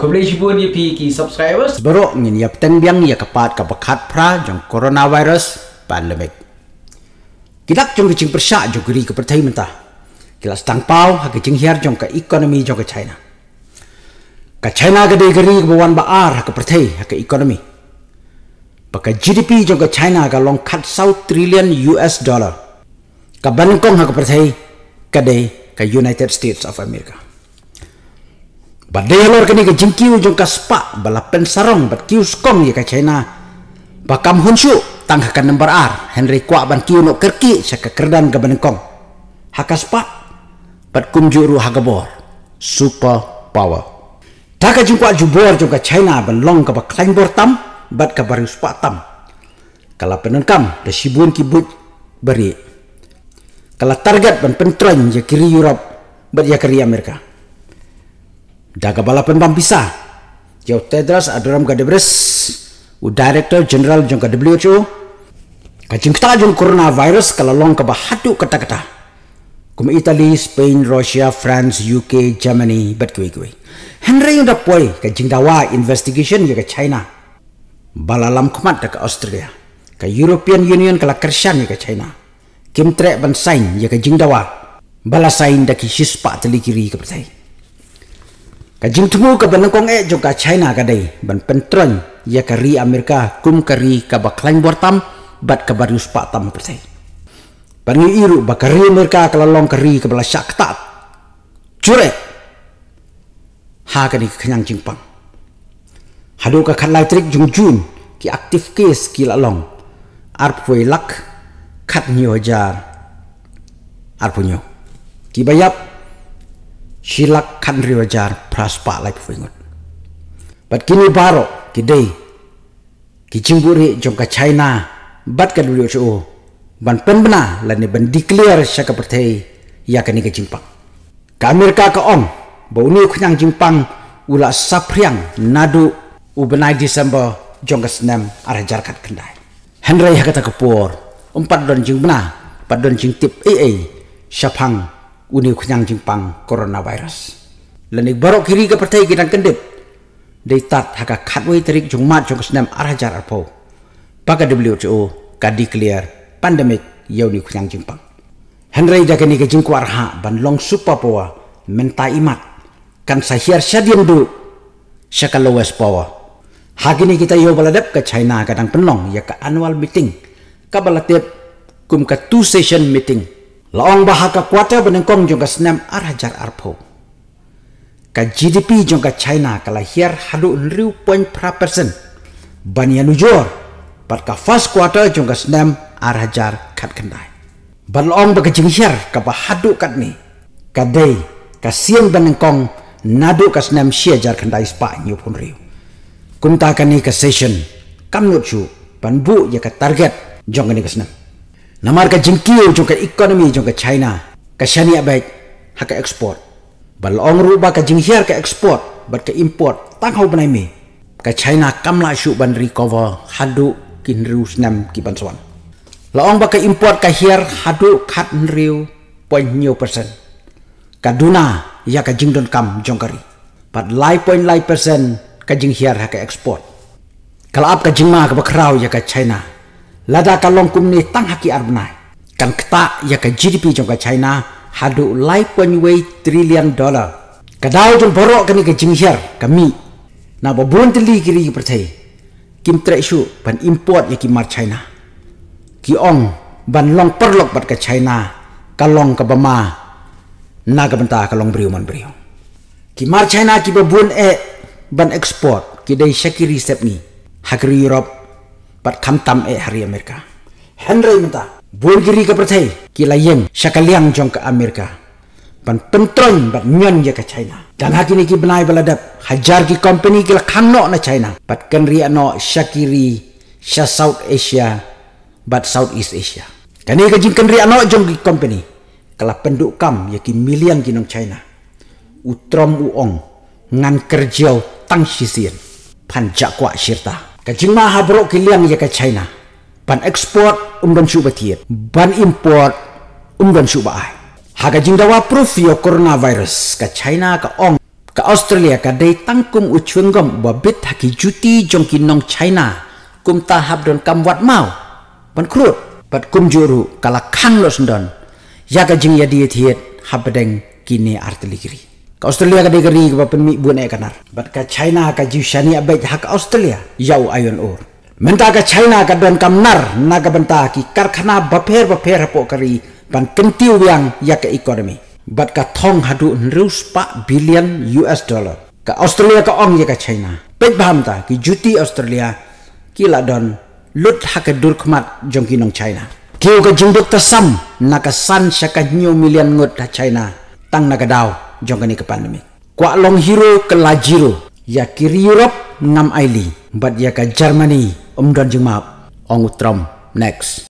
คุณเลยชิบูนยี่พีกี่ subscribers บรอกเงินยับเต็งเบียงยี่กับปาดกับขัดพระจังโคโรนาไวรัสปันเลมิกกิลักจงกิจิงประชาจงกิริกับประเทศมันตากิลักตั้งเป้าหากิจิงเฮียร์จงกับอีโคโนมีจงกับจีนกับจีนก็ได้กิริกับวันบาร์หากับประเทศหากับอีโคโนมีปากกับ GDP จงกับจีนก็ลงคัดเซาทริลเลียน US ดอลลาร์กับบังกงหากับประเทศก็ได้กับ United States of America pada yang lor kini kejeng kiu jong ka spa balapen sarong bat kiu skong ya ka China. Bakam hunsu tangkakan nombor R Henry kuak ban kiu no kerki sa ka kerdan ga benengkong. Haka spa bat kumjuru haga bor super power. Taka jong kuak jubor jong ka China ban long ka ba klang bor tam bat ka baru spa tam. Kala penengkam da sibun kibut beri. Kala target ban pentren ya kiri Europe bat ya kiri Amerika. Daga bala pembang pisah. Jauh Tedros adoram Ghebreyesus, u Director General jeng WHO. Kacin kita jeng virus kalau long kebahadu kata kata. Kum Itali, Spain, Russia, France, UK, Germany, bet kui kui. Henry yang dapoi kacin dawa investigation ya ke China. Balalam kumat dek Australia. Ke European Union kala kersian ya ke China. Kim trek bansain ya ke jingdawa. Balasain daki hispa telikiri ke Kajing tumu ka benengkong e eh, jo ka China ka dei ban pentron ya kari Amerika kum kari ka ba klang bortam bat ka barius pa tam persai. Ban iru ba kari Amerika ka lalong kari ka bala syakta. Cure. Ha ka ni kenyang jingpang. Hadu ka khat elektrik jung jun ki aktif kes ki lalong. Arp we lak khat nyo jar. Arp nyo. Ki bayap silak kan riwajar praspa lai pufingut. Bat kini baro kide ki cingguri jom ka China bat ka dulu so ban pembena lani ban declare syaka pertai ya kani ka jingpang. Ka Amerika ka om ba uni kunang jingpang ula sapriang nadu ubenai Disember jom ka senam arah jarkat kendai. Henry ya kata kepur empat don jingbena empat don jingtip ee syapang uni kunyang jingpang coronavirus. Lani barok kiri ke partai kita kendep. Dei tat haka khatwei terik jungmat jong senam arajar arpo. Paka WHO ka declare pandemic yau ni kunyang jingpang. Henry jake ni ke jingku arha ban long supapoa menta imat kan sahiar syadiam du syakal lowest power. Hagi ni kita yau baladap ke China kadang penong ya ke annual meeting. Kabalatip kum ke two session meeting Laong bahaka kuat ya beningkong jongka senem arhajar arpo. Ka GDP jongka China kala hier hadu nriu poin pra persen. Banyan nujur, pat ka fast quarter jongka senem arhajar kat kendai. Ban laong baga jing hier ka bahadu kat ni. Ka day, ka siang beningkong nadu ka senem siajar kendai spa nyupun riu. Kuntakan ni ka session, kam nyutsu, ban bu ya ka target jongka ni ka senem namar ka jingkiu jong ka economy jong ka china ka shani abai ha ka export ba long ru ba ka jingher ka export ba ka import tang hau banai me ka china kam la shu ban recover hadu kin ru snam ki ban swan long lah ba ka import ka hier hadu khat riu point new percent ka duna ya ka jingdon kam jong kari pat lai point lai percent ka jing hier ha ka export kalap ka jingma ka bakrau ya ka china lada kalong kum ni tang haki arbnai kan kta ya ka gdp jong ka china hadu lai pon wei trillion dollar ka dau jong borok kan ka jingher kami na ba bun tli kiri ki pertai kim tre shu pan import ya ki mar china ki ong ban long perlok bat ka china kalong ka bama na ka benta kalong briu man briu ki mar china ki ba bun e ban export ki dei shakiri sep ni hakri europe but kam tam e hari amerika henry minta bulgiri ka prathai ki la yem shakaliang jong ka amerika pan pentron bat nyon ya ka china dan hakini ki benai baladap hajar ki company ki la khanno na china bat kan ri ano ya shakiri sha south asia South East asia kan ka jing kan ri ano ya jong ki company kala penduk kam ya ki million ki nong china utrom uong ngan kerjau tang shisien pan jakwa shirtah ka jingma ha bro ki liang ya ka china ban export um ban shu batiet ban import um ban shu ba ai ha ka jingda wa proof yo coronavirus ka china ka ong ka australia ka dei tangkum u chungam ba bit ha ki juti jong ki nong china kum ta hab don kam wat mau ban krut pat kum juru kala khang lo sndon ya ka jing ya di thiet ha bedeng kini artligri ka Australia ka degeri ka pen mi bu kanar bat ka China ka ju shani abai hak Australia yau ayon or menta ka China ka don kam nar na ka benta ki karkhana bapher bapher po kari pan kentiu yang ya ka economy bat ka thong hadu rus pa billion US dollar ka Australia ka ong ya ka China pe bam ta ki juti Australia ki la don lut hak ka durkhmat jong ki nong China kiu ka jingduk tasam na ka san sha ka nyu million ngot ta China tang na ka dao jongani ke pandemik. Kwa long hero ke lajiro, ya kiri Europe ngam aili, bat ya ke Germany, om don jeng maap, ong utram, next.